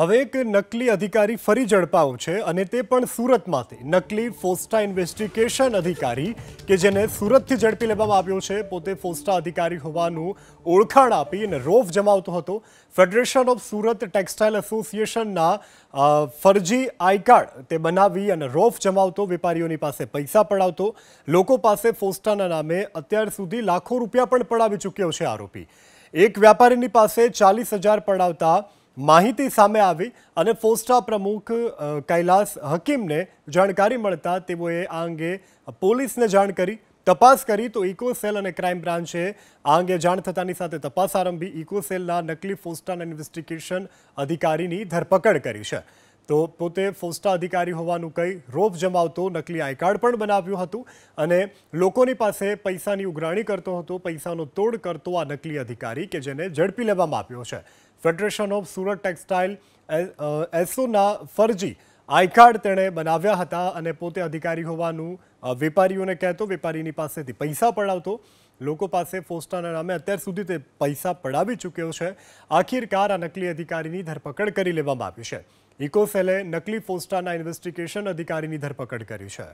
હવે એક નકલી અધિકારી ફરી ઝડપાયો છે અને તે પણ સુરતમાંથી નકલી ફોસ્ટા ઇન્વેસ્ટિગેશન અધિકારી કે જેને સુરતથી ઝડપી લેવામાં આવ્યો છે પોતે ફોસ્ટા અધિકારી હોવાનું ઓળખાણ આપી અને રોફ જમાવતો હતો ફેડરેશન ઓફ સુરત ટેક્સટાઇલ એસોસિએશનના ફરજી આઈ કાર્ડ તે બનાવી અને રોફ જમાવતો વેપારીઓની પાસે પૈસા પડાવતો લોકો પાસે ફોસ્ટાના નામે અત્યાર સુધી લાખો રૂપિયા પણ પડાવી ચૂક્યો છે આરોપી એક વ્યાપારીની પાસે ચાલીસ હજાર પડાવતા માહિતી સામે આવી અને ફોસ્ટા પ્રમુખ કૈલાસ હકીમને જાણકારી મળતા તેઓએ આ અંગે પોલીસને જાણ કરી તપાસ કરી તો ઇકોસેલ અને ક્રાઇમ બ્રાન્ચે આ અંગે જાણ થતાની સાથે તપાસ આરંભી ઇકોસેલના નકલી ફોસ્ટાના ઇન્વેસ્ટિગેશન અધિકારીની ધરપકડ કરી છે તો પોતે ફોસ્ટા અધિકારી હોવાનું કહી રોપ જમાવતો નકલી આઈ કાર્ડ પણ બનાવ્યું હતું અને લોકોની પાસે પૈસાની ઉઘરાણી કરતો હતો પૈસાનો તોડ કરતો આ નકલી અધિકારી કે જેને ઝડપી લેવામાં આવ્યો છે ફેડરેશન ઓફ સુરત ટેક્સટાઇલ એસોના ફરજી આઈ તેણે બનાવ્યા હતા અને પોતે અધિકારી હોવાનું વેપારીઓને કહેતો વેપારીની પાસેથી પૈસા પડાવતો લોકો પાસે ફોસ્ટાના નામે અત્યાર સુધી તે પૈસા પડાવી ચૂક્યો છે આખિરકાર આ નકલી અધિકારીની ધરપકડ કરી લેવામાં આવી છે ઇકોસેલે નકલી ફોસ્ટાના ઇન્વેસ્ટિગેશન અધિકારીની ધરપકડ કરી છે